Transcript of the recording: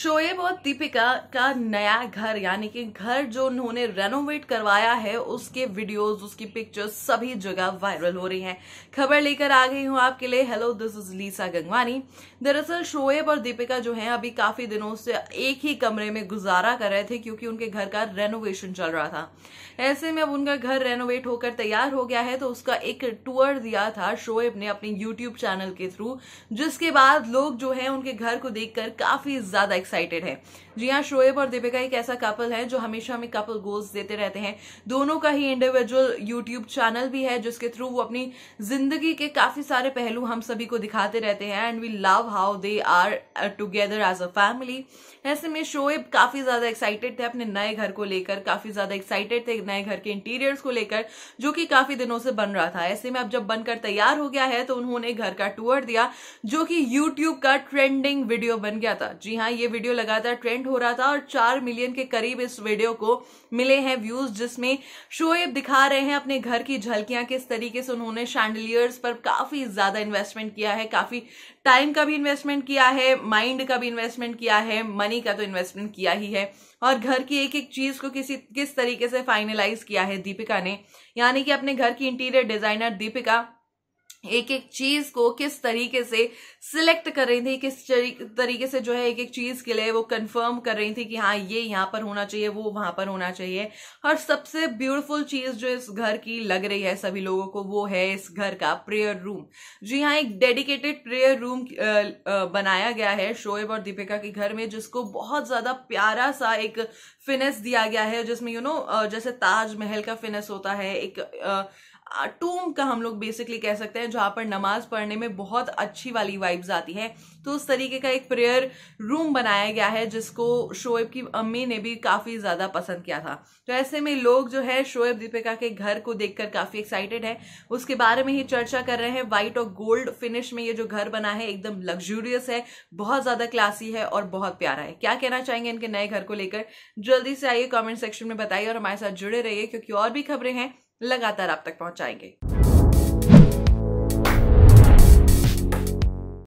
शोएब और दीपिका का नया घर यानी कि घर जो उन्होंने रेनोवेट करवाया है उसके वीडियोस उसकी पिक्चर्स सभी जगह वायरल हो रही हैं खबर लेकर आ गई हूं आपके लिए hello this is Lisa Gangwani दरअसल शोएब और दीपिका जो हैं अभी काफी दिनों से एक ही कमरे में गुजारा कर रहे थे क्योंकि उनके घर का रेनोवेशन चल रहा था ऐसे में अब उनका घर रेनोवेट होकर तैयार हो गया है तो उसका एक टूअर दिया था शोएब ने अपने यूट्यूब चैनल के थ्रू जिसके बाद लोग जो है उनके घर को देखकर काफी ज्यादा एक्साइटेड है जी हाँ शोएब और दीपिका एक ऐसा कपल है जो हमेशा हमें कपल गोल्स देते रहते हैं दोनों का ही इंडिविजुअल यूट्यूब चैनल भी है जिसके थ्रू वो अपनी जिंदगी के काफी सारे पहलू हम सभी को दिखाते रहते हैं and we love how they are together as a family ऐसे में शोएब काफी ज्यादा एक्साइटेड थे अपने नए घर को लेकर काफी ज्यादा एक्साइटेड थे नए घर के इंटीरियर्स को लेकर जो कि काफी दिनों से बन रहा था ऐसे में अब जब बनकर तैयार हो गया है तो उन्होंने घर का टूर दिया जो कि YouTube का ट्रेंडिंग वीडियो बन गया था जी हाँ ये वीडियो लगातार ट्रेंड हो रहा था और चार मिलियन के करीब इस वीडियो को मिले हैं व्यूज जिसमें शोएब दिखा रहे हैं अपने घर की झलकियां किस तरीके से उन्होंने शैंडलियर्स पर काफी ज्यादा इन्वेस्टमेंट किया है काफी टाइम का भी इन्वेस्टमेंट किया है माइंड का भी इन्वेस्टमेंट किया है मनी का तो इन्वेस्टमेंट किया ही है और घर की एक एक चीज को किसी किस तरीके से फाइनलाइज किया है दीपिका ने यानी कि अपने घर की इंटीरियर डिजाइनर दीपिका एक एक चीज को किस तरीके से सिलेक्ट कर रही थी किस तरीके से जो है एक एक चीज के लिए वो कंफर्म कर रही थी कि हाँ ये यहाँ पर होना चाहिए वो वहां पर होना चाहिए और सबसे ब्यूटीफुल चीज जो इस घर की लग रही है सभी लोगों को वो है इस घर का प्रेयर रूम जी हाँ एक डेडिकेटेड प्रेयर रूम बनाया गया है शोएब और दीपिका के घर में जिसको बहुत ज्यादा प्यारा सा एक फिनेस दिया गया है जिसमें यू नो जैसे ताजमहल का फिनेस होता है एक टूम का हम लोग बेसिकली कह सकते हैं जहाँ पर नमाज पढ़ने में बहुत अच्छी वाली वाइब्स आती है तो उस तरीके का एक प्रेयर रूम बनाया गया है जिसको शोएब की अम्मी ने भी काफ़ी ज़्यादा पसंद किया था तो ऐसे में लोग जो है शोएब दीपिका के घर को देखकर काफ़ी एक्साइटेड है उसके बारे में ही चर्चा कर रहे हैं वाइट और गोल्ड फिनिश में ये जो घर बना है एकदम लग्जूरियस है बहुत ज़्यादा क्लासी है और बहुत प्यारा है क्या कहना चाहेंगे इनके नए घर को लेकर जल्दी से आइए कॉमेंट सेक्शन में बताइए और हमारे साथ जुड़े रहिए क्योंकि और भी खबरें हैं लगातार आप तक पहुंचाएंगे